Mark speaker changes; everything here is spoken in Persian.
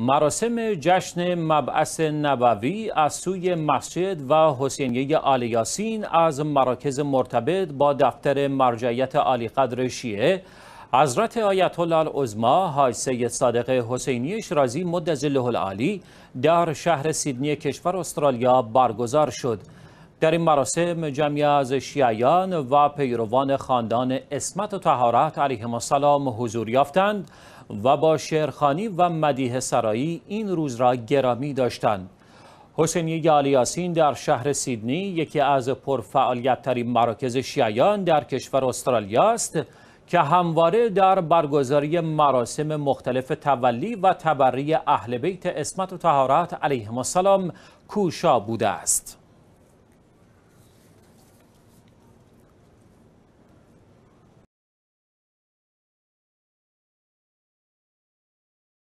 Speaker 1: مراسم جشن مبعث نبوی از سوی مسجد و حسینیه آل یاسین از مراکز مرتبط با دفتر مرجعیت عالی قدر شیعه حضرت آیت الله العظما حاج سید صادق حسینی شرازی مدظله العالی در شهر سیدنی کشور استرالیا برگزار شد در این مراسم جمعی از شیعیان و پیروان خاندان اسمت و تهارت علیهم السلام حضور یافتند و با شعرخانی و مدیه سرایی این روز را گرامی داشتند. حسینی یالیاسین در شهر سیدنی یکی از پرفعالیتترین مراکز شیعیان در کشور استرالیا است که همواره در برگزاری مراسم مختلف تولی و تبری اهل بیت اسمت و تهارت علیهم السلام کوشا بوده است.